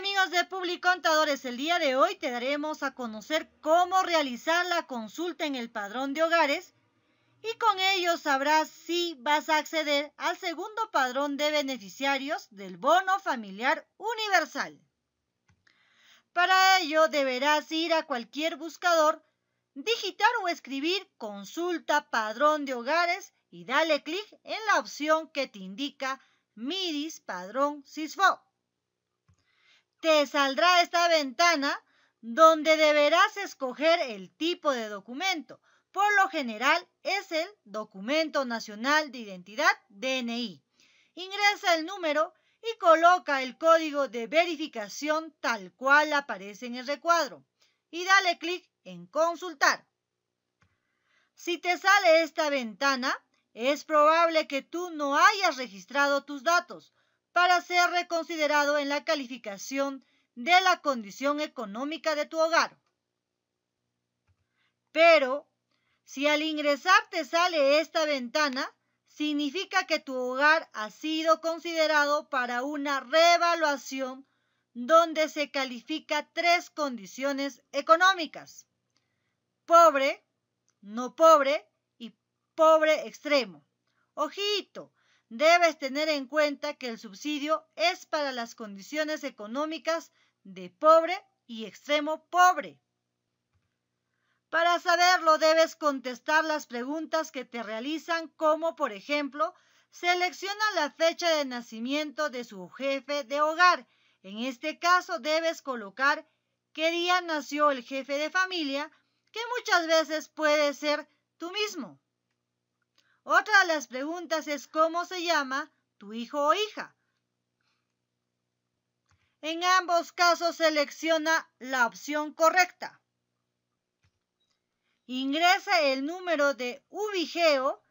amigos de Contadores, El día de hoy te daremos a conocer cómo realizar la consulta en el padrón de hogares y con ello sabrás si vas a acceder al segundo padrón de beneficiarios del bono familiar universal. Para ello deberás ir a cualquier buscador, digitar o escribir consulta padrón de hogares y dale clic en la opción que te indica MIDIS padrón CISFO te saldrá esta ventana donde deberás escoger el tipo de documento. Por lo general es el Documento Nacional de Identidad DNI. Ingresa el número y coloca el código de verificación tal cual aparece en el recuadro y dale clic en consultar. Si te sale esta ventana, es probable que tú no hayas registrado tus datos para ser reconsiderado en la calificación de la condición económica de tu hogar. Pero, si al ingresar te sale esta ventana, significa que tu hogar ha sido considerado para una reevaluación donde se califica tres condiciones económicas. Pobre, no pobre y pobre extremo. Ojito, debes tener en cuenta que el subsidio es para las condiciones económicas de pobre y extremo pobre. Para saberlo debes contestar las preguntas que te realizan como por ejemplo, selecciona la fecha de nacimiento de su jefe de hogar. En este caso debes colocar qué día nació el jefe de familia, que muchas veces puede ser tú mismo. Otra de las preguntas es cómo se llama tu hijo o hija. En ambos casos selecciona la opción correcta. Ingresa el número de ubigeo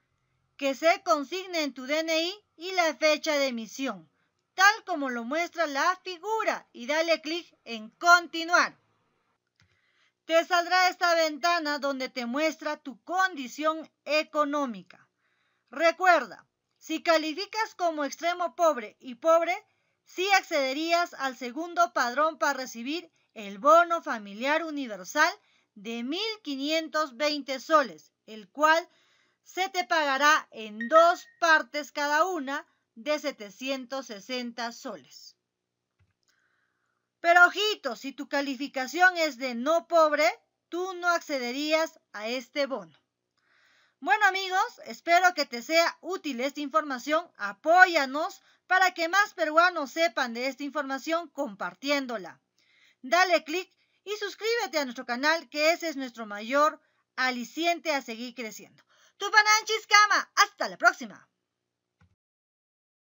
que se consigne en tu DNI y la fecha de emisión, tal como lo muestra la figura, y dale clic en continuar. Te saldrá esta ventana donde te muestra tu condición económica. Recuerda, si calificas como extremo pobre y pobre, sí accederías al segundo padrón para recibir el bono familiar universal de 1.520 soles, el cual se te pagará en dos partes cada una de 760 soles. Pero ojito, si tu calificación es de no pobre, tú no accederías a este bono. Bueno amigos, espero que te sea útil esta información. Apóyanos para que más peruanos sepan de esta información compartiéndola. Dale clic y suscríbete a nuestro canal, que ese es nuestro mayor aliciente a seguir creciendo. Tupananchis Cama, hasta la próxima.